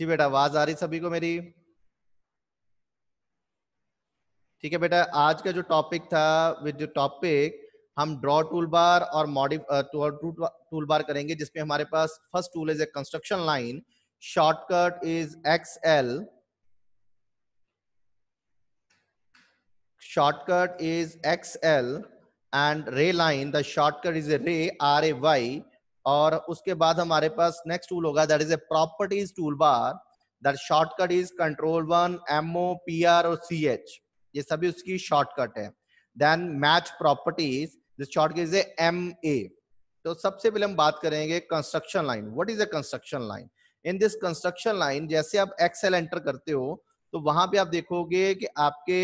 जी बेटा आवाज आ रही सभी को मेरी ठीक है बेटा आज का जो टॉपिक था विद टॉपिक हम ड्रॉ टूल बार और मॉडिफ टूल बार करेंगे जिसमें हमारे पास first tool is a construction line shortcut is X L shortcut is X L and ray line the shortcut is a ray R A Y और उसके बाद हमारे पास नेक्स्ट टूल होगा that is a properties tool bar that shortcut is control one M O P R और C H ये सभी उसकी शॉर्टकट है then match properties this shortcut is a M A तो सबसे पहले हम बात करेंगे construction line what is a construction line in this construction line जैसे आप एक्सेल एंटर करते हो तो वहां पे आप देखोगे कि आपके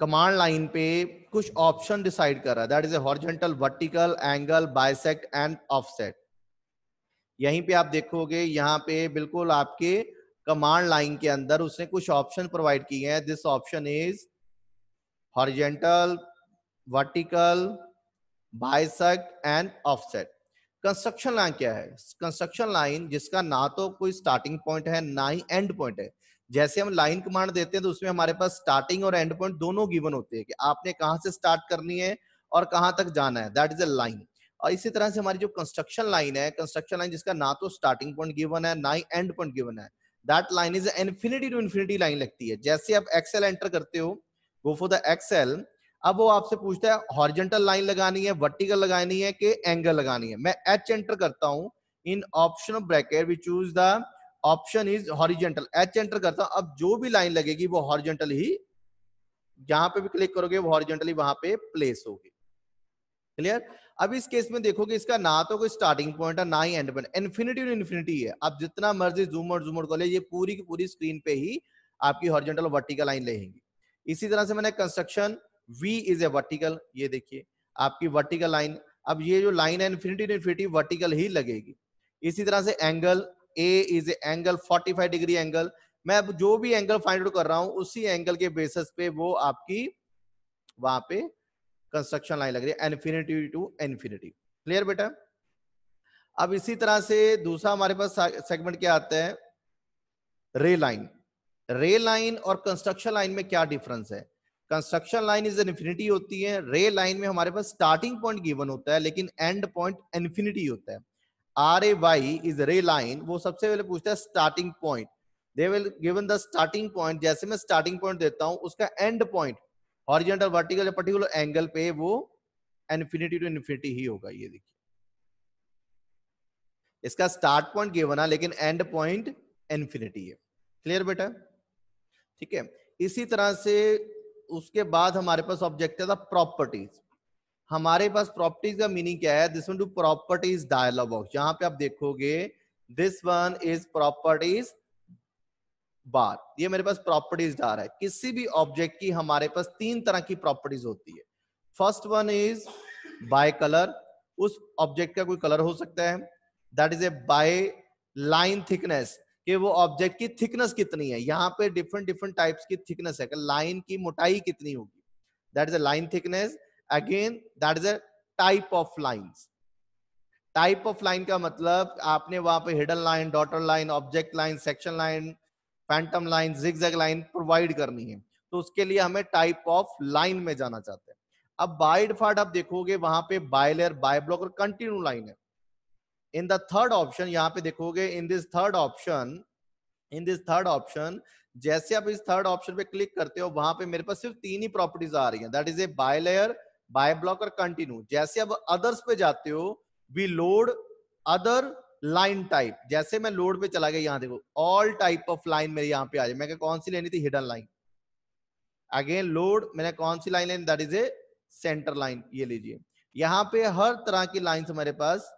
कमांड लाइन पे कुछ ऑप्शन डिसाइड कर रहा है that is a horizontal vertical angle bisect and offset यहीं पे आप देखोगे यहाँ पे बिल्कुल आपके कमांड लाइन के अंदर उसने कुछ ऑप्शन प्रोवाइड किए हैं this option is horizontal vertical bisect and offset construction line क्या है कंस्ट्रक्शन लाइन जिसका ना तो कोई स्टार्टिंग पॉइंट है ना ही एंड पॉइंट है जैसे हम लाइन कमांड देते हैं तो उसमें हमारे पास स्टार्टिंग और एंड पॉइंट दोनों गिवन होते हैं कि आपने कहां से स्टार्ट करनी है और कहां तक जाना है दैट इज अ लाइन और इसी तरह से हमारी जो कंस्ट्रक्शन लाइन है कंस्ट्रक्शन लाइन जिसका ना तो स्टार्टिंग पॉइंट गिवन है ना ही एंड पॉइंट गिवन है that line is infinity to infinity line लगती है जैसे आप एक्सेल एंटर करते हो गो फॉर द एक्सेल अब वो आपसे पूछता है हॉर्जेंटल लाइन लगानी है वर्टिकल लगानी है कि एंगल लगानी है मैं एच एंटर करता हूं in option bracket we choose the option is horizontal H enter करता हूं अब जो भी लाइन लगेगी वो हॉरिजेंटल ही जहां पे भी क्लिक करोगे वो हॉरिजेंटली वहां पे प्लेस होगी क्लियर अब इस केस में देखोगे इसका ना तो कोई स्टार्टिंग पॉइंट है ना ही एंड पॉइंट इन्फिनिटी इन्फिनिटी है अब जितना मर्जी जूम और जूम आउट कर ले ये पूरी की पूरी स्क्रीन पे ही आपकी हॉरिजेंटल और वर्टिकल लाइन लगेगी इसी तरह से मैंने construction V is a vertical ये देखिए आपकी वर्टिकल लाइन अब ये जो लाइन है इन्फिनिटी इन्फिनिटी वर्टिकल ही लगेगी इसी तरह से angle A is a angle 45 degree angle मैं अब जो भी एंगल फाइंड आउट कर रहा हूं उसी एंगल के बेसिस पे वो आपकी वहां पे कंस्ट्रक्शन लाइन लग रही है एनफिनिटी टू एनफिनिटी क्लियर बेटा अब इसी तरह से दूसरा हमारे पास सेगमेंट क्या आता है रे लाइन रे लाइन और कंस्ट्रक्शन लाइन में क्या डिफरेंस है कंस्ट्रक्शन लाइन इज इन्फिनिटी होती है रे लाइन में हमारे पास स्टार्टिंग पॉइंट गिवन होता है लेकिन एंड पॉइंट इन्फिनिटी होता है R A Y is ray line वो सबसे पहले पूछता है starting point they will given the starting point जैसे मैं स्टार्टिंग पॉइंट देता हूँ उसका एंड पॉइंट हॉरिजेंटल वर्टिकल या पर्टिकुलर एंगल पे वो इन्फिनिटी टू इन्फिनिटी ही होगा ये देखिए इसका स्टार्ट पॉइंट गिवन है लेकिन एंड पॉइंट इन्फिनिटी है क्लियर बेटा ठीक है इसी तरह से उसके बाद हमारे पास ऑब्जेक्ट था प्रॉपर्टीज हमारे पास प्रॉपर्टीज का मीनिंग क्या है this one two properties dialog box यहाँ पे आप देखोगे this one is properties bar ये मेरे पास प्रॉपर्टीज डार है किसी भी ऑब्जेक्ट की हमारे पास तीन तरह की प्रॉपर्टीज होती है first one is by colour उस ऑब्जेक्ट का कोई कलर हो सकता है that is a by line thickness कि वो ऑब्जेक्ट की थिकनेस कितनी है यहाँ पे डिफरेंट डिफरेंट टाइप्स की थिकनेस है लाइन की मोटाई कितनी होगी that is a line thickness again that is a type of lines type of line का मतलब आपने वहां पे hidden line dotted line object line section line phantom line zigzag line provide करनी है तो उसके लिए हमें टाइप ऑफ लाइन में जाना चाहते हैं अब बाय डिफॉल्ट आप देखोगे वहां पे बाय लेयर बाय ब्लॉक और कंटिन्यू लाइन है इन द थर्ड ऑप्शन यहाँ पे देखोगे in this third option in this third option जैसे आप इस थर्ड ऑप्शन पे क्लिक करते हो वहां पे मेरे पास सिर्फ तीन ही प्रॉपर्टीज आ रही हैं that is a by layer by block or continue जैसे अब अदर्स पे जाते हो we load other line type जैसे मैं लोड पे चला गया यहां देखो ऑल टाइप ऑफ लाइन मेरे यहां पे आ जाए मैं कौन सी लेनी थी हिडन लाइन अगेन लोड मैंने कौन सी लाइन लेनी that is a centre line ये लीजिए यहां पे हर तरह की लाइन हमारे पास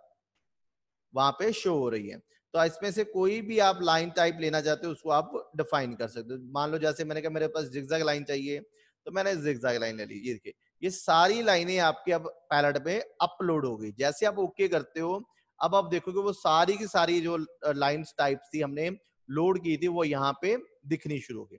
वहां पे शो हो रही है तो इसमें से कोई भी आप लाइन टाइप लेना चाहते हो उसको आप डिफाइन कर सकते हो मान लो जैसे मैंने कहा मेरे पास जिग्जैग लाइन चाहिए तो मैंने जिग्जैग लाइन ले ली ये देखिए ये सारी लाइनें आपके अब पैलेट पे अपलोड हो गई जैसे आप ओके करते हो अब आप देखोगे वो सारी की सारी जो लाइन टाइप थी हमने लोड की थी वो यहाँ पे दिखनी शुरू हो गई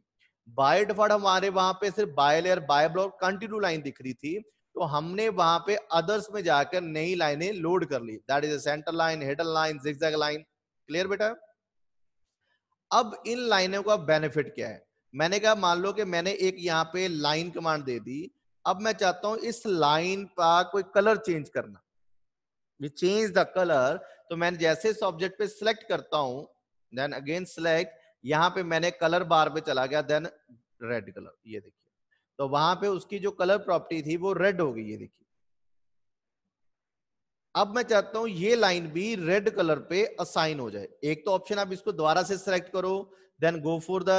बाय डिफॉल्ट हमारे वहां पे सिर्फ by layer by block continue line दिख रही थी तो हमने वहां पे अदर्स में जाकर नई लाइनें लोड कर ली that is centre line hidden line zigzag line clear बेटा अब इन लाइनों का बेनिफिट क्या है मैंने कहा मान लो कि मैंने एक यहाँ पे लाइन कमांड दे दी अब मैं चाहता हूं इस लाइन का कोई कलर चेंज करना वी चेंज द कलर तो मैं जैसे इस ऑब्जेक्ट पे सिलेक्ट करता हूं देन अगेन सिलेक्ट यहां पे मैंने कलर बार पे चला गया देन रेड कलर ये देखिए तो वहां पे उसकी जो कलर प्रॉपर्टी थी वो रेड हो गई ये देखिए अब मैं चाहता हूं ये लाइन भी रेड कलर पे असाइन हो जाए एक तो ऑप्शन आप इसको दोबारा से सिलेक्ट करो देन गो फॉर द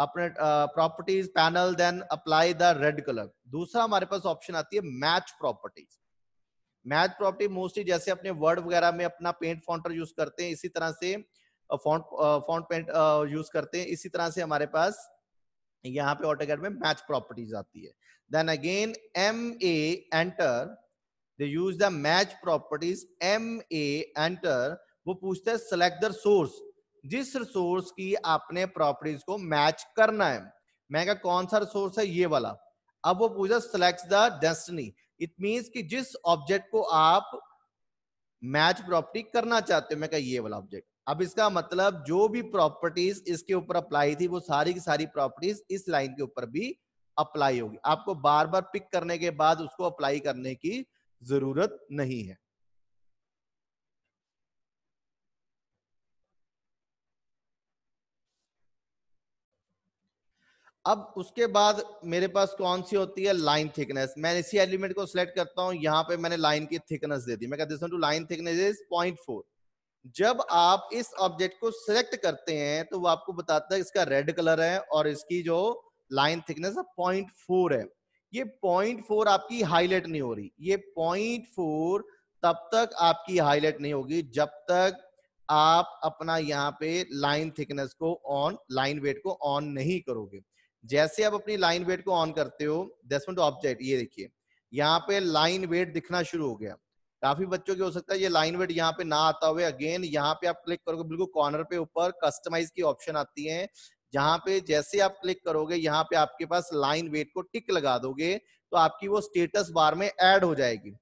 अपने properties panel then apply the red colour दूसरा हमारे पास ऑप्शन आती है match properties match property mostly जैसे अपने वर्ड वगैरह में अपना पेंट फॉन्टर यूज करते हैं इसी तरह से फॉन्ट फॉन्ट पेंट यूज करते हैं इसी तरह से हमारे पास यहाँ पे ऑटोकैड में मैच प्रॉपर्टीज आती है then again M A enter they use the match properties M A enter वो पूछता है सेलेक्ट द सोर्स जिस रिसोर्स की आपने प्रॉपर्टीज को मैच करना है मैं क्या कौन सा रिसोर्स है ये वाला अब वो पूछा select the destiny it means कि जिस ऑब्जेक्ट को आप मैच प्रॉपर्टी करना चाहते हो मैं क्या ये वाला ऑब्जेक्ट अब इसका मतलब जो भी प्रॉपर्टीज इसके ऊपर अप्लाई थी वो सारी की सारी प्रॉपर्टीज इस लाइन के ऊपर भी अप्लाई होगी आपको बार बार पिक करने के बाद उसको अप्लाई करने की जरूरत नहीं है अब उसके बाद मेरे पास कौन सी होती है लाइन थिकनेस मैं इसी एलिमेंट को सिलेक्ट करता हूं यहाँ पे मैंने लाइन की थिकनेस दे दी मैं कहता हूं line thickness is point four जब आप इस ऑब्जेक्ट को सिलेक्ट करते हैं तो वो आपको बताता है इसका रेड कलर है और इसकी जो लाइन थिकनेस पॉइंट फोर है ये पॉइंट फोर आपकी हाईलाइट नहीं हो रही ये पॉइंट फोर तब तक आपकी हाईलाइट नहीं होगी जब तक आप अपना यहाँ पे लाइन थिकनेस को ऑन लाइन वेट को ऑन नहीं करोगे जैसे आप अपनी लाइन वेट को ऑन करते हो डेस्मेंट ऑब्जेक्ट ये देखिए यहाँ पे लाइन वेट दिखना शुरू हो गया काफी बच्चों के हो सकता है ये लाइन वेट यहाँ पे ना आता हुए अगेन यहाँ पे आप क्लिक करोगे बिल्कुल कॉर्नर पे ऊपर कस्टमाइज की ऑप्शन आती है जहाँ पे जैसे आप क्लिक करोगे यहाँ पे आपके पास लाइन वेट को टिक लगा दोगे तो आपकी वो स्टेटस बार में एड हो जाएगी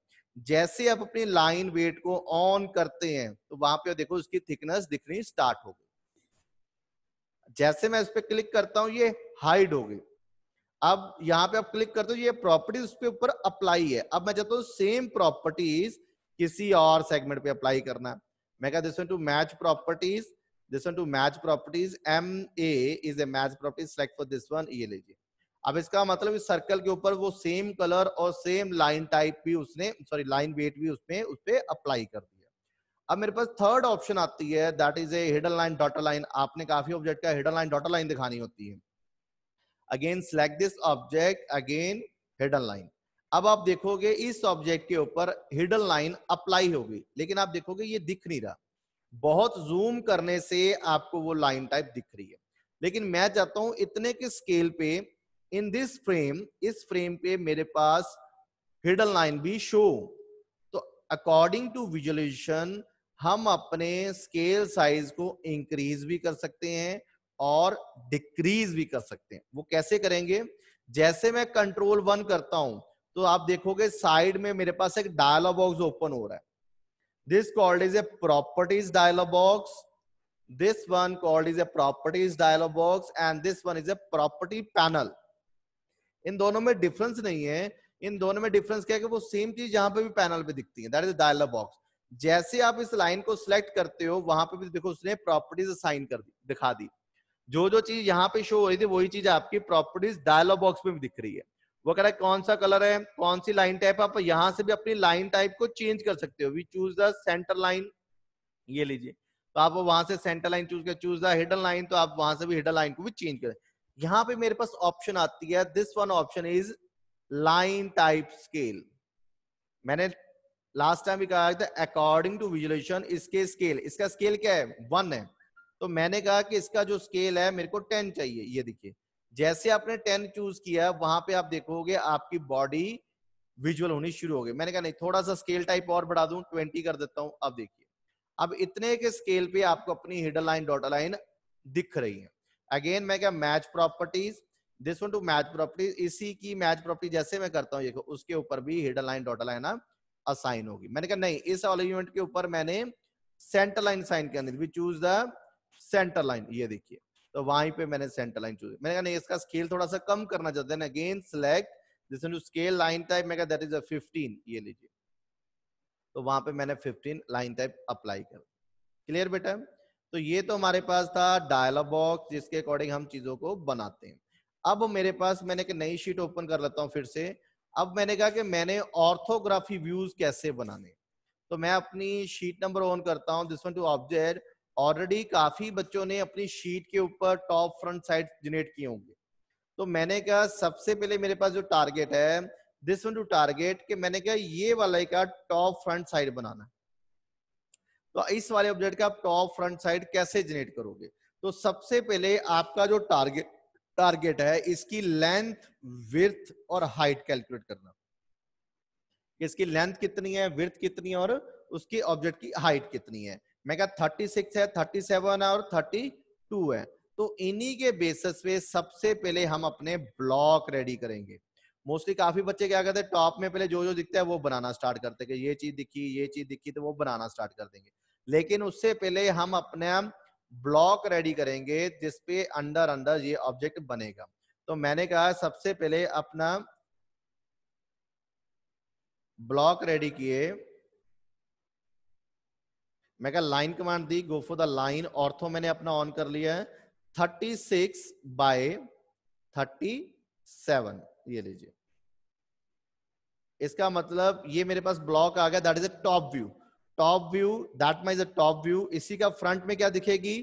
जैसे आप अपनी लाइन वेट को ऑन करते हैं तो वहां पे देखो उसकी थिकनेस दिखनी स्टार्ट होगी जैसे मैं इस पर क्लिक करता हूं ये हाइड हो गई अब यहां पे आप क्लिक करते हो ये प्रॉपर्टी उसके ऊपर अप्लाई है अब मैं चाहता हूँ सेम प्रॉपर्टीज किसी और सेगमेंट पे अप्लाई करना मैं कहा this to match properties this one to match properties M A is a match property select for this one ये लीजिए अब इसका मतलब इस सर्कल के ऊपर वो सेम कलर और सेम लाइन टाइप भी उसने सॉरी लाइन वेट भी उसमें उस पर अप्लाई कर दिया अब मेरे पास थर्ड ऑप्शन आती है that is a hidden line dotted line आपने काफी ऑब्जेक्ट का हिडन लाइन डॉटर लाइन दिखानी होती है again select this object again hidden line अब आप देखोगे इस ऑब्जेक्ट के ऊपर हिडन लाइन अप्लाई होगी लेकिन आप देखोगे ये दिख नहीं रहा बहुत जूम करने से आपको वो लाइन टाइप दिख रही है लेकिन मैं चाहता हूं इतने के स्केल पे इन दिस फ्रेम इस फ्रेम पे मेरे पास हिडन लाइन भी शो तो अकॉर्डिंग टू विजुअलाइजेशन हम अपने स्केल साइज को इंक्रीज भी कर सकते हैं और डिक्रीज भी कर सकते हैं वो कैसे करेंगे जैसे मैं कंट्रोल वन करता हूं तो आप देखोगे साइड में मेरे पास एक डायलॉग बॉक्स ओपन हो रहा है this called is a properties dialog box this one called is a properties dialog box and this one is a property panel in दोनों में डिफरेंस नहीं है इन दोनों में डिफरेंस क्या है कि वो सेम चीज यहां पे भी पैनल पे दिखती है दैट इज डायलॉग बॉक्स जैसे आप इस लाइन को सिलेक्ट करते हो वहां पे भी देखो उसने प्रॉपर्टीज असाइन कर दी दिखा दी जो जो चीज यहाँ पे शो हो रही थी वही चीज आपकी प्रॉपर्टीज डायलॉग बॉक्स में भी दिख रही है वो कह रहा है कौन सा कलर है कौन सी लाइन टाइप आप यहाँ से भी अपनी लाइन टाइप को चेंज कर सकते हो we choose the centre line ये लीजिए तो आप वहां से सेंटर लाइन चूज कर चूज द हिडन लाइन तो आप वहां से भी हिडन लाइन को भी चेंज करें यहाँ पे मेरे पास ऑप्शन आती है this one option is line type scale मैंने लास्ट टाइम भी कहा था अकॉर्डिंग टू विजुलेशन इसके स्केल इसका स्केल क्या है वन है तो मैंने कहा कि इसका जो स्केल है मेरे को टेन चाहिए ये देखिए जैसे आपने टेन चूज किया वहां पे आप देखोगे आपकी बॉडी विजुअल होनी शुरू हो गई मैंने कहा नहीं थोड़ा सा स्केल टाइप और बढ़ा दू ट्वेंटी कर देता हूं अब देखिए अब इतने के स्केल पे आपको अपनी हिडल लाइन डॉटर लाइन दिख रही है अगेन मैं क्या match properties this one to match properties इसी की मैच प्रॉपर्टी जैसे मैं करता हूँ उसके ऊपर भी हिडल लाइन डॉटर लाइन आप असाइन होगी मैंने कहा नहीं इस वाले यूनिट के ऊपर मैंने सेंटर लाइन साइन करनी थी चूज द सेंटर लाइन ये देखिए तो वहीं पे मैंने सेंटर लाइन चूज मैंने कहा नहीं इसका स्केल थोड़ा सा कम करना चाहते हैं अगेन सिलेक्ट दिस जो स्केल लाइन टाइप मैं दैट इज अ 15 ये लीजिए तो वहां पे मैंने 15 लाइन टाइप अप्लाई कर क्लियर बेटा तो ये तो हमारे पास था डायलॉग बॉक्स जिसके अकॉर्डिंग हम चीजों को बनाते हैं अब मेरे पास मैंने एक नई शीट ओपन कर लेता हूँ फिर से अब मैंने कहा कि मैंने ऑर्थोग्राफी व्यूज कैसे बनाने तो मैं अपनी शीट नंबर ऑन करता हूँ this one to object already काफी बच्चों ने अपनी शीट के ऊपर टॉप फ्रंट साइड जनरेट किए होंगे तो मैंने कहा सबसे पहले मेरे पास जो टारगेट है दिस वन टू टारगेट कि मैंने कहा ये वाला का टॉप फ्रंट साइड बनाना तो इस वाले ऑब्जेक्ट का आप टॉप फ्रंट साइड कैसे जनरेट करोगे तो सबसे पहले आपका जो टारगेट टारगेट है इसकी लेंथ विर्थ और हाइट कैलकुलेट करना इसकी लेंथ कितनी है विर्थ कितनी है और उसकी ऑब्जेक्ट की हाइट कितनी है मैं क्या थर्टी सिक्स है थर्टी सेवन है और थर्टी टू है तो इन्हीं के बेसिस पे सबसे पहले हम अपने ब्लॉक रेडी करेंगे मोस्टली काफी बच्चे क्या करते हैं टॉप में पहले जो जो दिखता है वो बनाना स्टार्ट करते हैं कि ये चीज दिखी ये चीज दिखी तो वो बनाना स्टार्ट कर देंगे लेकिन उससे पहले हम अपने ब्लॉक रेडी करेंगे जिसपे अंडर अंडर ये ऑब्जेक्ट बनेगा तो मैंने कहा सबसे पहले अपना ब्लॉक रेडी किए मैं कहा लाइन कमांड दी go for the line ortho मैंने अपना ऑन कर लिया thirty six by thirty seven ये लीजिए इसका मतलब ये मेरे पास ब्लॉक आ गया that is a top view top view that माइज अ टॉप व्यू इसी का फ्रंट में क्या दिखेगी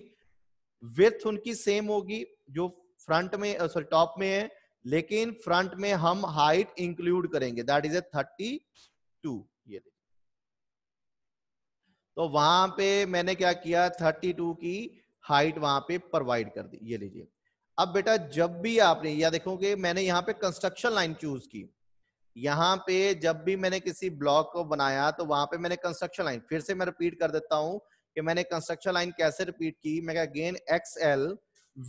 विथ उनकी सेम होगी जो फ्रंट में सॉरी uh, टॉप में है लेकिन फ्रंट में हम हाइट इंक्लूड करेंगे that is a thirty two ये तो वहां पे मैंने क्या किया थर्टी टू की हाइट वहां पे प्रोवाइड कर दी ये लीजिए अब बेटा जब भी आपने या देखोगे मैंने यहां पे कंस्ट्रक्शन लाइन चूज की यहाँ पे जब भी मैंने किसी ब्लॉक को बनाया तो वहां पे मैंने कंस्ट्रक्शन लाइन फिर से मैं रिपीट कर देता हूँ कि मैंने कंस्ट्रक्शन लाइन कैसे रिपीट की मैं again X L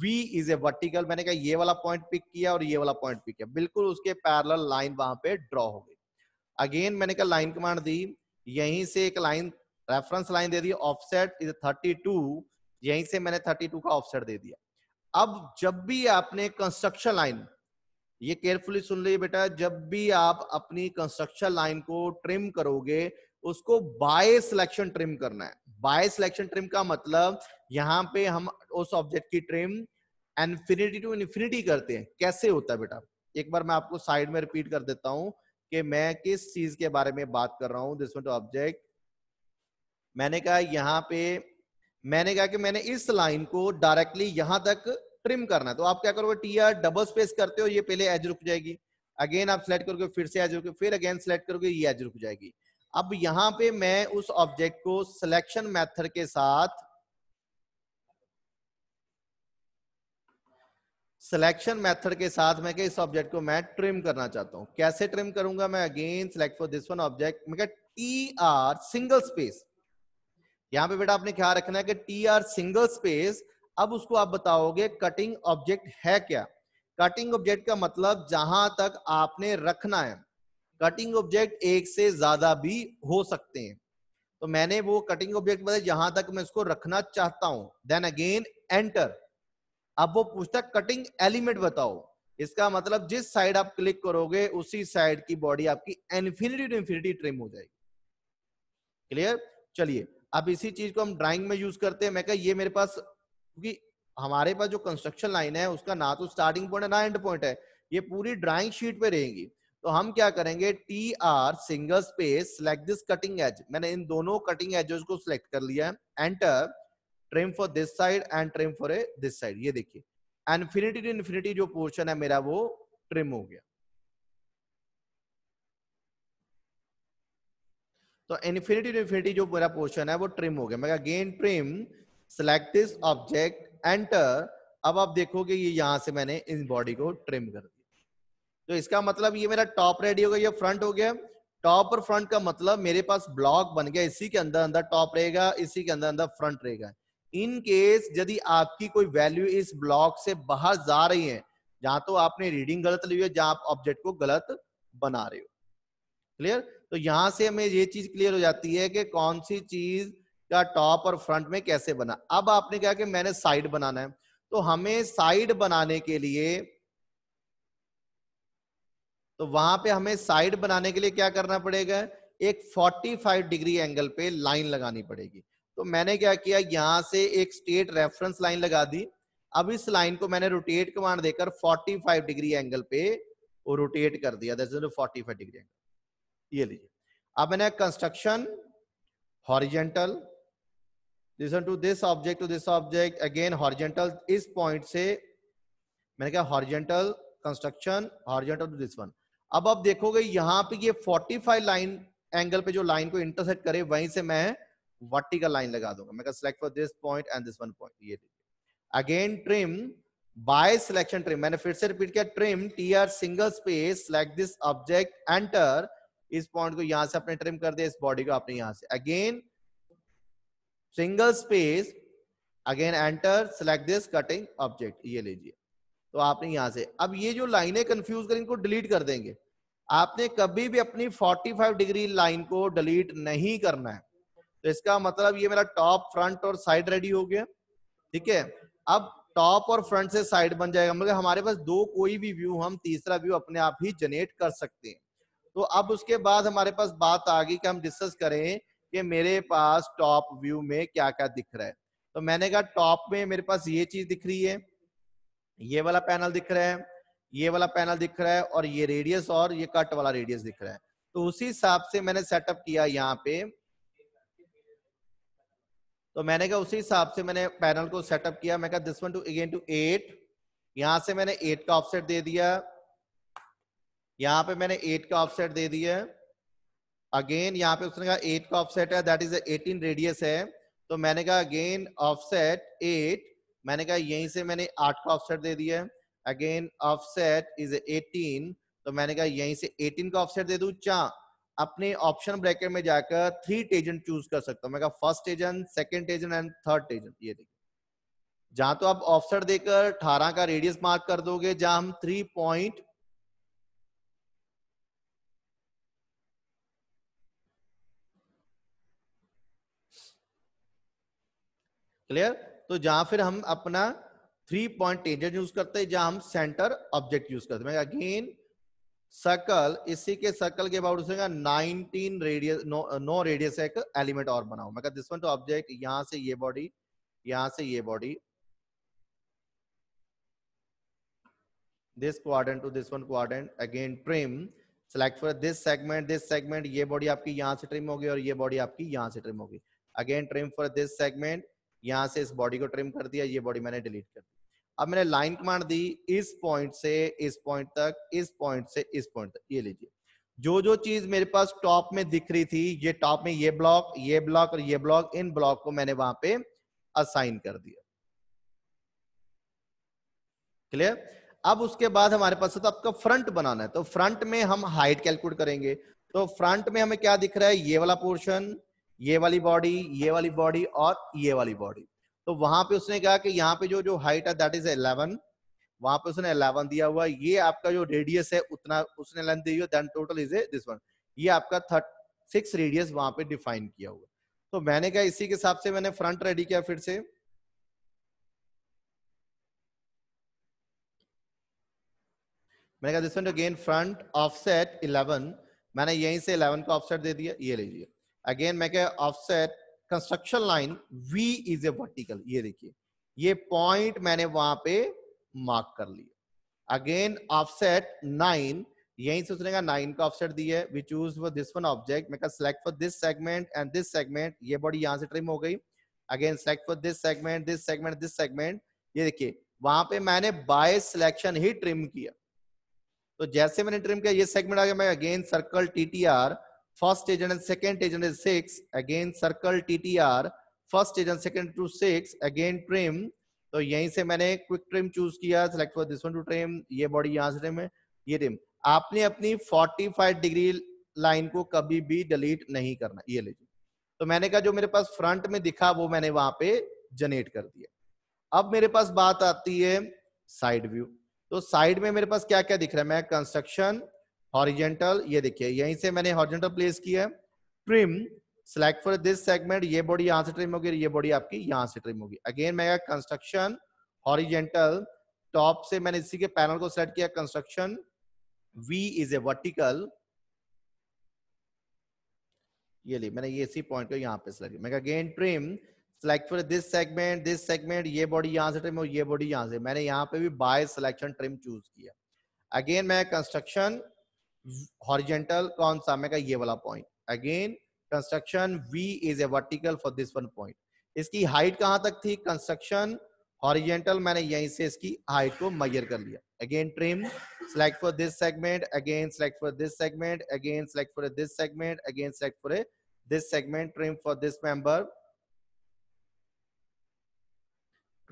V is a vertical मैंने कहा ये वाला पॉइंट पिक किया और ये वाला पॉइंट पिक किया बिल्कुल उसके पैरल लाइन वहां पे ड्रॉ हो गई अगेन मैंने कहा लाइन कमांड दी यहीं से एक लाइन रेफरेंस लाइन दे दी ऑफसेट इज 32 यहीं से मैंने 32 का ऑफसेट दे दिया अब जब भी आपने कंस्ट्रक्शन लाइन ये केयरफुली सुन लीजिए बेटा जब भी आप अपनी कंस्ट्रक्शन लाइन को ट्रिम करोगे उसको बाय सिलेक्शन ट्रिम करना है बाय सिलेक्शन ट्रिम का मतलब यहाँ पे हम उस ऑब्जेक्ट की ट्रिम इन्फिनिटी टू इनफिनिटी करते हैं कैसे होता है बेटा एक बार मैं आपको साइड में रिपीट कर देता हूं कि मैं किस चीज के बारे में बात कर रहा हूं दिस टू ऑब्जेक्ट मैंने कहा यहाँ पे मैंने कहा कि मैंने इस लाइन को डायरेक्टली यहां तक ट्रिम करना है तो आप क्या करोगे टी आर डबल स्पेस करते हो ये पहले एज रुक जाएगी अगेन आप सिलेक्ट करोगे फिर से एज रुके फिर अगेन सिलेक्ट करोगे ये एज रुक जाएगी अब यहां पे मैं उस ऑब्जेक्ट को सिलेक्शन मेथड के साथ सिलेक्शन मेथड के साथ मैं इस ऑब्जेक्ट को मैं ट्रिम करना चाहता हूं कैसे ट्रिम करूंगा मैं again select for this one object मैं टी आर सिंगल स्पेस यहां पे बेटा आपने ख्याल रखना है कि टी आर सिंगल स्पेस अब उसको आप बताओगे कटिंग ऑब्जेक्ट है क्या कटिंग ऑब्जेक्ट का मतलब जहां तक आपने रखना है कटिंग ऑब्जेक्ट एक से ज्यादा भी हो सकते हैं तो मैंने वो कटिंग ऑब्जेक्ट बताया जहां तक मैं उसको रखना चाहता हूं देन अगेन एंटर अब वो पूछता कटिंग एलिमेंट बताओ इसका मतलब जिस साइड आप क्लिक करोगे उसी साइड की बॉडी आपकी इन्फिनिटी टू इन्फिनिटी ट्रिम हो जाएगी क्लियर चलिए अब इसी चीज को हम ड्राइंग में यूज करते हैं मैं कहा ये मेरे पास क्योंकि हमारे पास जो कंस्ट्रक्शन लाइन है उसका ना तो स्टार्टिंग पॉइंट है ना एंड पॉइंट है ये पूरी ड्राइंग शीट पे रहेगी तो हम क्या करेंगे T R single space select this cutting edge मैंने इन दोनों कटिंग एजेस को सिलेक्ट कर लिया है enter trim for this side and trim for a this side ये देखिए एनफिनिटी टू इन्फिनिटी जो पोर्शन है मेरा वो ट्रिम हो गया तो इन्फिनिटी टू इन्फिनिटी जो मेरा पोर्शन है वो ट्रिम हो गया मैं again trim select this object enter अब आप देखोगे ये यहां से मैंने इस बॉडी को ट्रिम कर दिया तो इसका मतलब ये मेरा टॉप रेडी हो गया ये फ्रंट हो गया टॉप और फ्रंट का मतलब मेरे पास ब्लॉक बन गया इसी के अंदर अंदर टॉप रहेगा इसी के अंदर अंदर फ्रंट रहेगा इन केस यदि आपकी कोई वैल्यू इस ब्लॉक से बाहर जा रही है जहां तो आपने रीडिंग गलत ली है जहां आप ऑब्जेक्ट को गलत बना रहे हो क्लियर तो यहां से हमें ये चीज क्लियर हो जाती है कि कौन सी चीज का टॉप और फ्रंट में कैसे बना अब आपने कहा कि मैंने साइड बनाना है तो हमें साइड बनाने के लिए तो वहां पे हमें साइड बनाने के लिए क्या करना पड़ेगा एक 45 डिग्री एंगल पे लाइन लगानी पड़ेगी तो मैंने क्या किया यहां से एक स्टेट रेफरेंस लाइन लगा दी अब इस लाइन को मैंने रोटेट कमांड देकर 45 डिग्री एंगल पे रोटेट कर दिया फोर्टी फाइव डिग्री एंगल ये लीजिए अब मैंने construction horizontal listen to this object to this object again horizontal इस पॉइंट से मैंने कहा horizontal construction horizontal to this one अब आप देखोगे यहां पे ये 45 लाइन एंगल पे जो लाइन को इंटरसेक्ट करे वहीं से मैं वर्टिकल लाइन लगा दूंगा मैं कहा select for this point and this one point ये again trim by selection trim मैंने फिर से रिपीट किया trim T R single space like this object enter इस पॉइंट को यहां से अपने ट्रिम कर दे इस बॉडी को अपने यहां से again single space again enter select this cutting object ये लीजिए तो आपने यहां से अब ये जो लाइनें कंफ्यूज कर इनको डिलीट कर देंगे आपने कभी भी अपनी 45 डिग्री लाइन को डिलीट नहीं करना है तो इसका मतलब ये मेरा टॉप फ्रंट और साइड रेडी हो गया ठीक है अब टॉप और फ्रंट से साइड बन जाएगा मतलब हमारे पास दो कोई भी व्यू हम तीसरा व्यू अपने आप ही जनरेट कर सकते हैं तो अब उसके बाद हमारे पास बात आ गई कि हम डिस्कस करें कि मेरे पास टॉप व्यू में क्या क्या दिख रहा है तो मैंने कहा टॉप में मेरे पास ये चीज दिख रही है ये वाला पैनल दिख रहा है ये वाला पैनल दिख रहा है और ये रेडियस और ये कट वाला रेडियस दिख रहा है तो उसी हिसाब से मैंने सेटअप किया यहाँ पे तो मैंने कहा उसी हिसाब से मैंने पैनल को सेटअप किया मैं कहा this one to again two eight यहां से मैंने एट का ऑफसेट दे दिया यहां पे मैंने एट का ऑफसेट दे दिया अगेन यहाँ पे उसने कहा एट का ऑफसेट है दैट इज एटीन रेडियस है तो मैंने कहा अगेन ऑफसेट एट मैंने कहा यहीं से मैंने आठ का ऑफसेट दे दिया अगेन ऑफसेट इज एटीन तो मैंने कहा यहीं से एटीन का ऑफसेट दे दू चा अपने ऑप्शन ब्रैकेट में जाकर थ्री टेजेंट चूज कर सकता हूं मैं कहा first agent second agent and third agent ये देखिए जहां तो आप ऑफसेट देकर अठारह का रेडियस मार्क कर दोगे जहां हम थ्री पॉइंट क्लियर तो जहां फिर हम अपना थ्री पॉइंट टेंजेंट यूज करते हैं जहां हम सेंटर ऑब्जेक्ट यूज करते हैं अगेन सर्कल इसी के सर्कल के अबाउट उसने nineteen radius no no radius एक एलिमेंट और बनाओ मैं दिस वन टू ऑब्जेक्ट यहां से ये बॉडी यहां से ये body this quadrant to this one quadrant again trim select for this segment this segment ये बॉडी आपकी यहां से ट्रिम होगी और ये बॉडी आपकी यहां से ट्रिम होगी again trim for this segment यहाँ से इस बॉडी को ट्रिम कर दिया ये बॉडी मैंने डिलीट कर दी अब मैंने लाइन कमांड दी इस पॉइंट से इस पॉइंट तक इस पॉइंट से इस पॉइंट तक ये लीजिए जो जो चीज मेरे पास टॉप में दिख रही थी ये टॉप में ये ब्लॉक ये ब्लॉक और ये ब्लॉक इन ब्लॉक को मैंने वहां पे असाइन कर दिया क्लियर अब उसके बाद हमारे पास तो आपका फ्रंट बनाना है तो फ्रंट में हम हाइट कैलकुलेट करेंगे तो फ्रंट में हमें क्या दिख रहा है ये वाला पोर्शन ये वाली बॉडी ये वाली बॉडी और ये वाली बॉडी तो वहां पे उसने कहा कि यहाँ पे जो जो हाइट है दैट इज एलेवन वहां पे उसने एलेवन दिया हुआ ये आपका जो रेडियस है उतना उसने लेंथ दी हुई total is a this one ये आपका थर्ट सिक्स रेडियस वहां पे डिफाइन किया हुआ तो मैंने कहा इसी के हिसाब से मैंने फ्रंट रेडी किया फिर से मैंने कहा this one again front offset 11 मैंने यहीं से 11 का ऑफसेट दे दिया ये ले लिया अगेन मैं क्या offset construction line V is a vertical ये देखिए ये पॉइंट मैंने वहां पे मार्क कर लिया अगेन ऑफसेट नाइन यहीं से उसने कहा नाइन का ऑफसेट दी है we choose for this one object मैं select for this segment and this segment ये बॉडी यहाँ से ट्रिम हो गई again select for this segment this segment this segment ये देखिए वहां पे मैंने बाय सिलेक्शन ही ट्रिम किया तो जैसे मैंने ट्रिम किया ये सेगमेंट आ गया मैं again circle TTR First agent and second agent is 6. Again circle TTR. First agent, second to 6. Again trim. तो यहीं से मैंने क्विक ट्रिम चूज किया select for this one to trim ये बॉडी यहाँ से ट्रिम है ये ट्रिम आपने अपनी 45 डिग्री लाइन को कभी भी डिलीट नहीं करना ये लीजिए तो मैंने कहा जो मेरे पास फ्रंट में दिखा वो मैंने वहां पे जनरेट कर दिया अब मेरे पास बात आती है साइड व्यू तो साइड में मेरे पास क्या क्या दिख रहा है मैं कंस्ट्रक्शन हॉरिजेंटल ये देखिए यहीं से मैंने हॉरिजेंटल प्लेस किया है trim select for this segment ये बॉडी यहां से ट्रिम होगी ये बॉडी आपकी यहां से ट्रिम होगी अगेन मैं कंस्ट्रक्शन हॉरिजेंटल टॉप से मैंने इसी के पैनल को सेट किया construction V is a vertical ये ली मैंने ये इसी पॉइंट को यहाँ पे सेलेक्ट किया मैं again trim select for this segment this segment ये बॉडी यहां से ट्रिम और ये बॉडी यहां से मैंने यहां पे भी बाय सिलेक्शन ट्रिम चूज किया अगेन मैं कंस्ट्रक्शन हॉरिजेंटल कौन सा मेगा ये वाला point again construction V is a vertical for this one point इसकी हाइट कहां तक थी कंस्ट्रक्शन हॉरिजेंटल मैंने यहीं से इसकी हाइट को मैयर कर लिया again trim select for this segment again select for this segment again select for this segment again select for this segment trim for this member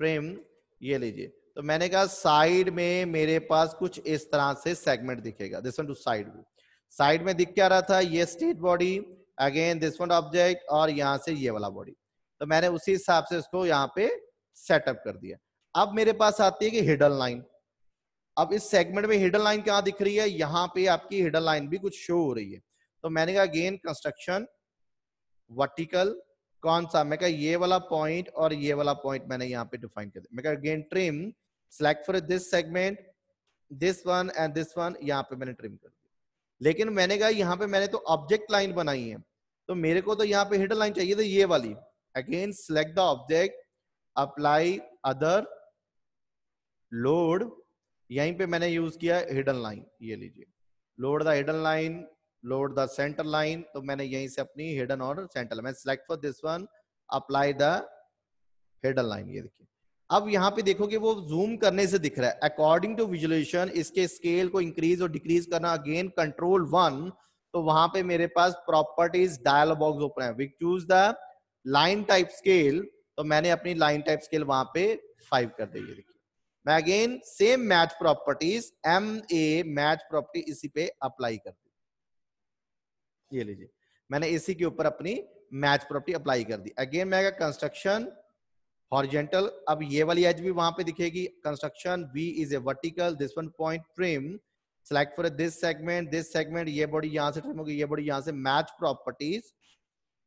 trim ये लीजिए तो मैंने कहा साइड में मेरे पास कुछ इस तरह से सेगमेंट दिखेगा this one to side view side में दिख क्या रहा था ये state body again this one object और यहाँ से ये वाला बॉडी तो मैंने उसी हिसाब से इसको यहाँ पे सेटअप कर दिया अब मेरे पास आती है कि हिडन लाइन अब इस सेगमेंट में हिडन लाइन कहाँ दिख रही है यहाँ पे आपकी हिडन लाइन भी कुछ शो हो रही है तो मैंने कहा अगेन कंस्ट्रक्शन वर्टिकल कौन सा मैं कहा ये वाला पॉइंट और ये वाला पॉइंट मैंने यहाँ पे डिफाइन कर दिया मैं कहा again trim select for this segment this one and this one यहाँ पे मैंने ट्रिम कर दिया लेकिन मैंने कहा यहाँ पे मैंने तो ऑब्जेक्ट लाइन बनाई है तो मेरे को तो यहाँ पे हिडन लाइन चाहिए तो ये वाली again select the object apply other load यहीं पे मैंने यूज किया हिडन लाइन ये लीजिए load the hidden line load the centre line तो मैंने यहीं से अपनी हिडन और centre line select for this one apply the hidden line ये देखिए अब यहाँ पे देखो कि वो जूम करने से दिख रहा है अकॉर्डिंग टू विजुलेशन इसके स्केल को इंक्रीज और डिक्रीज करना अगेन कंट्रोल वन तो वहां पे मेरे पास प्रॉपर्टीज डायल बॉक्स ओपन है we choose the line type scale तो मैंने अपनी लाइन टाइप स्केल वहां पे फाइव कर दी देखिए मैं again same match properties M A match property इसी पे अप्लाई कर दी ये लीजिए मैंने इसी के ऊपर अपनी मैच प्रॉपर्टी अप्लाई कर दी अगेन मैं कंस्ट्रक्शन हॉरिजेंटल अब ये वाली एज भी वहां पे दिखेगी construction V is a vertical this one point frame select for this segment this segment ये बॉडी यहाँ से ट्रिम होगी ये बॉडी यहाँ से मैच प्रॉपर्टीज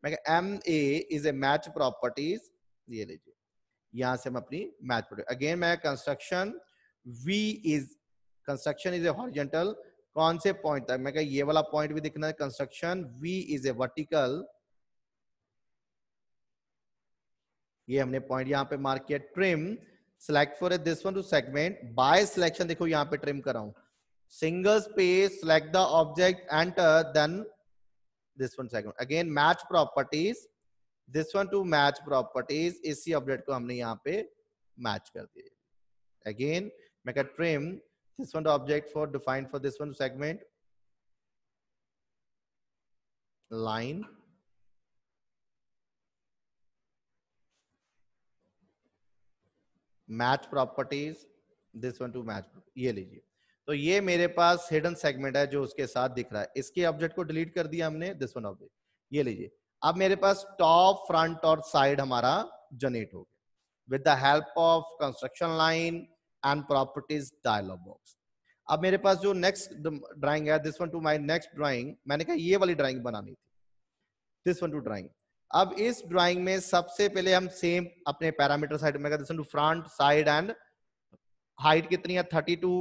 मैं M A is a match properties ये लीजिए यहाँ से हम अपनी मैच प्रॉपर्टी अगेन मैं construction V is construction is a horizontal कौन से पॉइंट तक मैं ये वाला पॉइंट भी दिखना है construction V is a vertical ये हमने पॉइंट यहां पे मार्क किया trim select for this one to segment by selection देखो यहां पे ट्रिम कर रहा हूं single space select the object and then this one segment again match properties this one to match properties इसी ऑब्जेक्ट को हमने यहां पे मैच कर दिए अगेन मैं कह trim this one to object for defined for this one to segment line match properties this one to match ये लीजिए तो ये मेरे पास हिडन सेगमेंट है जो उसके साथ दिख रहा है इसके ऑब्जेक्ट को डिलीट कर दिया हमने दिस वन ऑब्जेक्ट ये लीजिए अब मेरे पास टॉप फ्रंट और साइड हमारा जनरेट हो गया with the help of construction line and properties dialog box अब मेरे पास जो नेक्स्ट ड्राइंग है this one to my next drawing मैंने कहा ये वाली ड्राइंग बनानी थी दिस वन टू ड्राइंग अब इस ड्राइंग में सबसे पहले हम सेम अपने पैरामीटर साइड में to front side and height कितनी है टू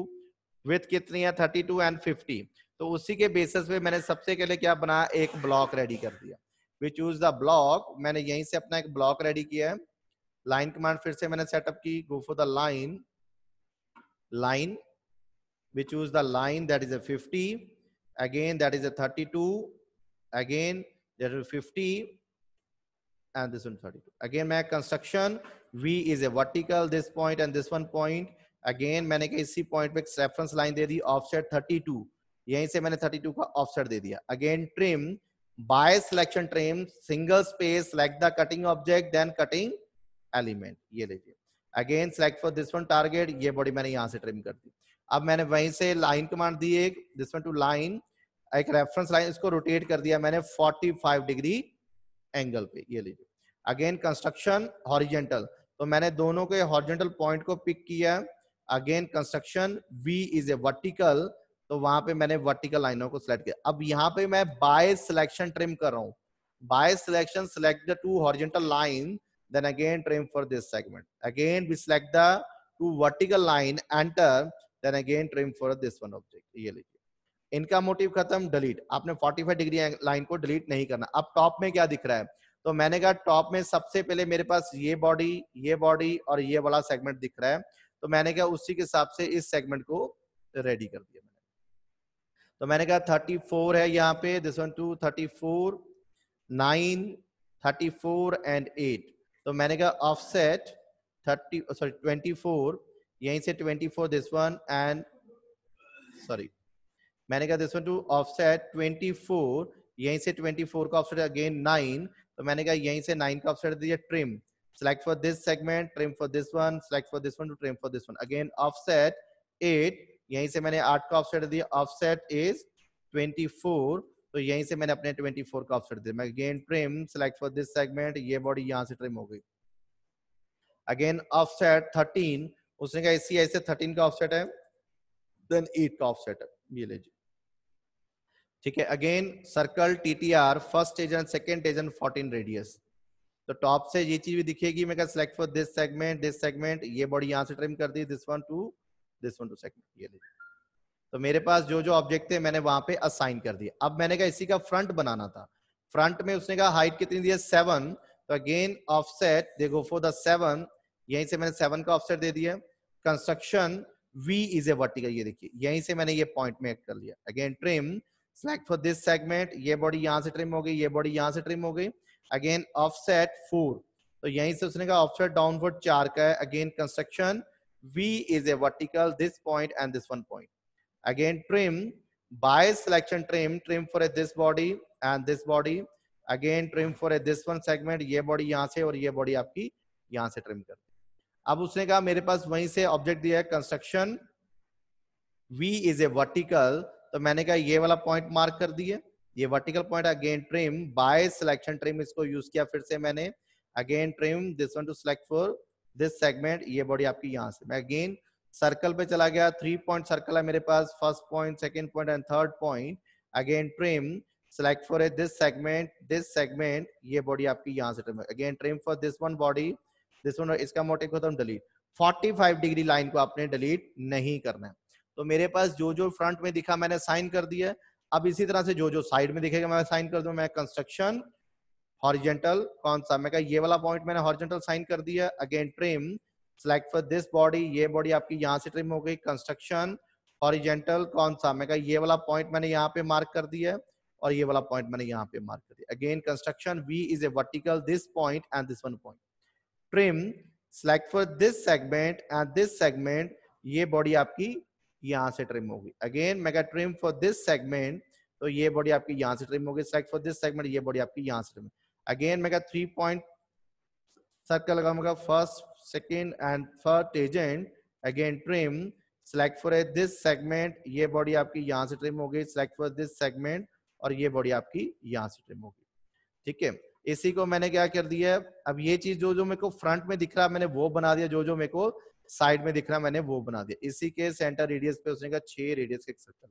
विथ कितनी है टू एंड फिफ्टी तो उसी के बेसिस पे मैंने सबसे पहले क्या बनाया एक ब्लॉक रेडी कर दिया विच यूज द ब्लॉक मैंने यहीं से अपना एक ब्लॉक रेडी किया है लाइन कमांड फिर से मैंने सेटअप की go for the line line use the line that is a fifty again that is a thirty two again that is fifty and this one 32. Again, my construction V is a vertical, this point and this one point. Again मैंने कहा इसी point पे reference line दे दी offset 32 यहीं से मैंने 32 का ऑफसेट दे दिया again trim by selection trim single space select the cutting object then cutting element ये लीजिए again select for this one target ये बॉडी मैंने यहाँ से ट्रिम कर दी अब मैंने वहीं से लाइन कमांड दी एक दिस वन टू लाइन एक रेफरेंस लाइन इसको रोटेट कर दिया मैंने 45 डिग्री एंगल पे ये लीजिए अगेन कंस्ट्रक्शन हॉरिजेंटल तो मैंने दोनों के हॉरिजेंटल पॉइंट को पिक किया again construction V is a vertical तो वहां पे मैंने वर्टिकल लाइनों को सिलेक्ट किया अब यहाँ पे मैं बाय सिलेक्शन ट्रिम कर रहा हूँ by selection select the two horizontal line then again trim for this segment again we select the two vertical line enter then again trim for this one object ये लीजिए इनका motive खत्म delete आपने 45 degree line को delete नहीं करना अब top में क्या दिख रहा है तो मैंने कहा टॉप में सबसे पहले मेरे पास ये बॉडी ये बॉडी और ये वाला सेगमेंट दिख रहा है तो मैंने कहा उसी के हिसाब से इस सेगमेंट को रेडी कर दिया मैंने तो मैंने कहा 34 है यहाँ पे this one two thirty four nine thirty four and eight तो मैंने कहा offset thirty sorry twenty four यहीं से twenty four this one and sorry मैंने कहा दिस वन टू ऑफसेट 24 यहीं से 24 का ऑफसेट अगेन 9 तो मैंने कहा यहीं से 9 का ऑफसेट दिया trim select for this segment trim for this one select for this one to trim for this one again offset 8 यहीं से मैंने 8 का ऑफसेट दिया ऑफसेट इज 24 तो यहीं से मैंने अपने 24 का ऑफसेट दिया मैं again trim select for this segment ये बॉडी यहां से ट्रिम हो गई अगेन ऑफसेट 13 उसने कहा इसी ऐसे 13 का ऑफसेट है देन 8 का ऑफसेट है ये ले लीजिए ठीक है again circle TTR first agent second tangent fourteen radius तो टॉप से ये चीज भी दिखेगी मैं select for this segment this segment ये बॉडी यहाँ से ट्रिम कर दी this one two this one to segment ये तो मेरे पास जो जो ऑब्जेक्ट थे मैंने वहां पे असाइन कर दिया अब मैंने कहा इसी का फ्रंट बनाना था फ्रंट में उसने कहा हाइट कितनी दी है सेवन तो अगेन ऑफसेट देखो फॉर द सेवन यहीं से मैंने सेवन का ऑफसेट दे दिया construction V is a vertical ये देखिए यहीं से मैंने ये पॉइंट में कर लिया again trim select for this segment ये body यहाँ से trim हो गई ये body यहाँ से trim हो गई again offset four तो यहीं से उसने कहा offset downward चार का है again construction V is a vertical this point and this one point again trim by selection trim trim for a this body and this body again trim for a this one segment ये body यहाँ से और ये body आपकी यहाँ से trim कर अब उसने कहा मेरे पास वहीं से ऑब्जेक्ट दिया है construction V is a vertical तो मैंने कहा ये वाला पॉइंट मार्क कर दिए ये vertical point again trim by selection trim इसको यूज किया फिर से मैंने again trim this one two select for this segment ये बॉडी आपकी यहाँ से मैं अगेन सर्कल पे चला गया थ्री पॉइंट सर्कल है मेरे पास first point second point and third point again trim select for this segment this segment ये बॉडी आपकी यहाँ से again trim for this one body this one इसका मोटिव खत्म डिलीट 45 डिग्री लाइन को आपने डिलीट नहीं करना है तो मेरे पास जो जो फ्रंट में दिखा मैंने साइन कर दिया अब इसी तरह से जो जो साइड में दिखेगा मैं साइन कर दू मैं कंस्ट्रक्शन हॉरिजेंटल कौन सा मैं ये वाला पॉइंट मैंने हॉरिजेंटल साइन कर दिया again trim select for this body ये बॉडी आपकी यहाँ से ट्रिम हो गई कंस्ट्रक्शन हॉरिजेंटल कौन सा मैं ये वाला पॉइंट मैंने यहाँ पे मार्क कर दिया और ये वाला पॉइंट मैंने यहाँ पे मार्क कर दिया again construction V is a vertical this point and this one point trim select for this segment and this segment ये बॉडी आपकी यहां से ट्रिम होगी again mega trim for this segment तो ये बॉडी आपकी यहां से ट्रिम होगी सेक फॉर दिस सेगमेंट ये बॉडी आपकी यहां से trim again mega three point circle लगाऊंगा first second and third tangent again trim select for this segment ये बॉडी आपकी यहां से ट्रिम होगी सेलेक्ट फॉर दिस सेगमेंट और ये बॉडी आपकी यहां से ट्रिम होगी ठीक है इसी को मैंने क्या कर दिया अब ये चीज जो जो मेरे को फ्रंट में दिख रहा मैंने वो बना दिया जो जो मेरे को साइड में दिख रहा मैंने वो बना दिया इसी के सेंटर रेडियस पे उसने कहा छह रेडियस का एक सर्कल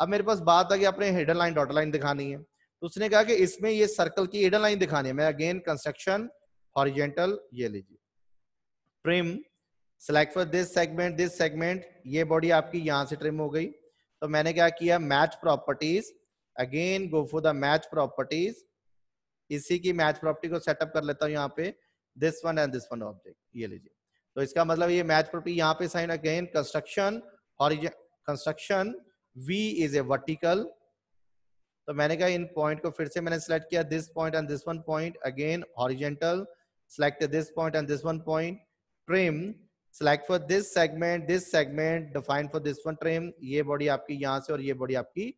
अब मेरे पास बात आ गई अपने हेडर लाइन डॉटर लाइन दिखानी है तो उसने कहा कि इसमें ये सर्कल की हेडर लाइन दिखानी है मैं अगेन कंस्ट्रक्शन हॉरिजेंटल ये लीजिए trim select for this segment this segment ये बॉडी आपकी यहां से ट्रिम हो गई तो मैंने क्या किया match properties again go for the match properties इसी की मैच प्रॉपर्टी को सेटअप कर लेता हूं यहाँ पे this one and this one object ये लीजिए तो इसका मतलब ये मैच प्रॉपर्टी यहाँ पे sign again construction construction V is a vertical तो मैंने कहा इन पॉइंट को फिर से मैंने सिलेक्ट किया this point and this one point again horizontal select this point and this one point trim select for this segment this segment defined for this one trim ये body आपकी यहां से और ये बॉडी आपकी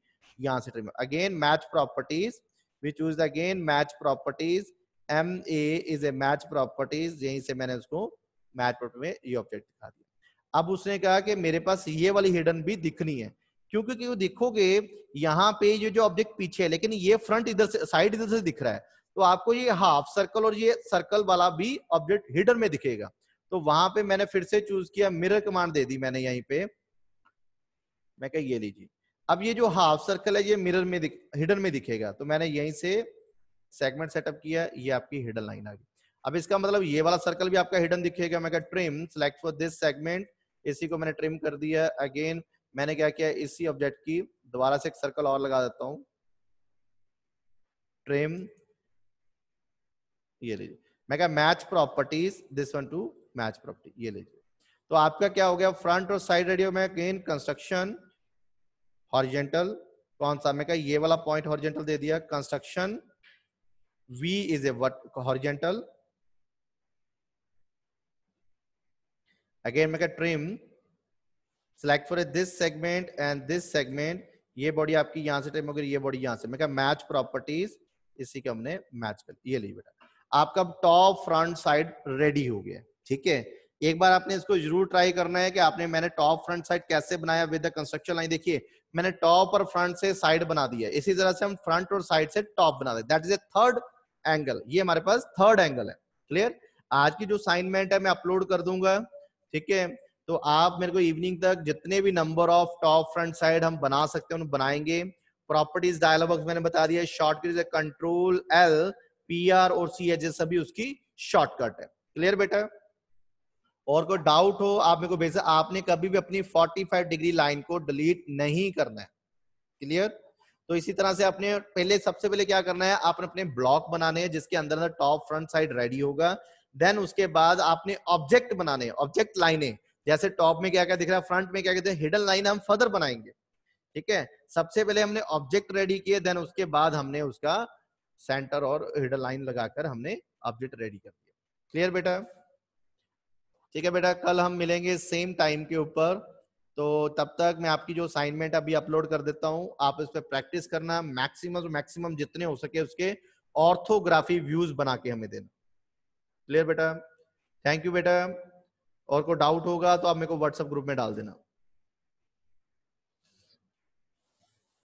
यहां से trim again match properties we choose again match properties M A is a match properties यहीं से मैंने उसको मैच मैटप्लोट में ये ऑब्जेक्ट दिखा दिया अब उसने कहा कि मेरे पास ये वाली हिडन भी दिखनी है क्योंकि क्यों देखोगे यहाँ पे ये जो ऑब्जेक्ट पीछे है लेकिन ये फ्रंट इधर से साइड इधर से दिख रहा है तो आपको ये हाफ सर्कल और ये सर्कल वाला भी ऑब्जेक्ट हिडन में दिखेगा तो वहां पे मैंने फिर से चूज किया मिरर कमांड दे दी मैंने यहीं पे मैं कह ये लीजिए अब ये जो हाफ सर्कल है ये मिरर में हिडन में दिखेगा तो मैंने यहीं से सेगमेंट सेटअप किया ये आपकी हिडन लाइन आ गई अब इसका मतलब ये वाला सर्कल भी आपका हिडन दिखेगा मैं trim select for this segment इसी को मैंने ट्रिम कर दिया अगेन मैंने क्या किया इसी ऑब्जेक्ट की दोबारा से एक सर्कल और लगा देता हूं ट्रिम ये लीजिए मैं क्या match properties this one to match property ये लीजिए तो आपका क्या हो गया फ्रंट और साइड रेडियो में अगेन कंस्ट्रक्शन हॉरिजेंटल कौन सा मैं क्या ये वाला पॉइंट हॉरिजेंटल दे दिया construction v is a horizontal again मैं trim select for for this segment and this segment ये बॉडी आपकी यहाँ से ट्रिम हो गई ये बॉडी यहाँ से मैं मैच प्रॉपर्टीज इसी के हमने मैच कर ये ली बेटा आपका टॉप फ्रंट साइड रेडी हो गया ठीक है एक बार आपने इसको जरूर ट्राई करना है कि आपने मैंने टॉप फ्रंट साइड कैसे बनाया विद द कंस्ट्रक्शन लाइन देखिए मैंने टॉप और फ्रंट से साइड बना दिया इसी तरह से हम फ्रंट और साइड से टॉप बना दे that is a third angle ये हमारे पास थर्ड एंगल है क्लियर आज की जो असाइनमेंट है मैं अपलोड कर दूंगा ठीक है तो आप मेरे को इवनिंग तक जितने भी number of top front side हम बना सकते हैं बनाएंगे प्रॉपर्टीज डायलॉग मैंने बता दिया शॉर्टकट है कंट्रोल एल पी आर और सी एच सभी उसकी शॉर्टकट है क्लियर बेटा और कोई डाउट हो आप मेरे को भेजा आपने कभी भी अपनी 45 डिग्री लाइन को डिलीट नहीं करना है क्लियर तो इसी तरह से आपने पहले सबसे पहले क्या करना है आपने अपने ब्लॉक बनाने हैं जिसके अंदर अंदर टॉप फ्रंट साइड रेडी होगा देन उसके बाद आपने ऑब्जेक्ट बनाने ऑब्जेक्ट लाइने जैसे टॉप में क्या क्या दिख रहा है फ्रंट में क्या कहते हैं हिडन लाइन हम फर्दर बनाएंगे ठीक है सबसे पहले हमने ऑब्जेक्ट रेडी किए देन उसके बाद हमने उसका सेंटर और हिडन लाइन लगाकर हमने ऑब्जेक्ट रेडी कर दिया क्लियर बेटा ठीक है बेटा कल हम मिलेंगे सेम टाइम के ऊपर तो तब तक मैं आपकी जो असाइनमेंट अभी अपलोड कर देता हूं आप इस पर प्रैक्टिस करना मैक्सिमम मैक्सिमम जितने हो सके उसके ऑर्थोग्राफी व्यूज बना के हमें देना क्लियर बेटा थैंक यू बेटा और कोई डाउट होगा तो आप मेरे को व्हाट्सएप ग्रुप में डाल देना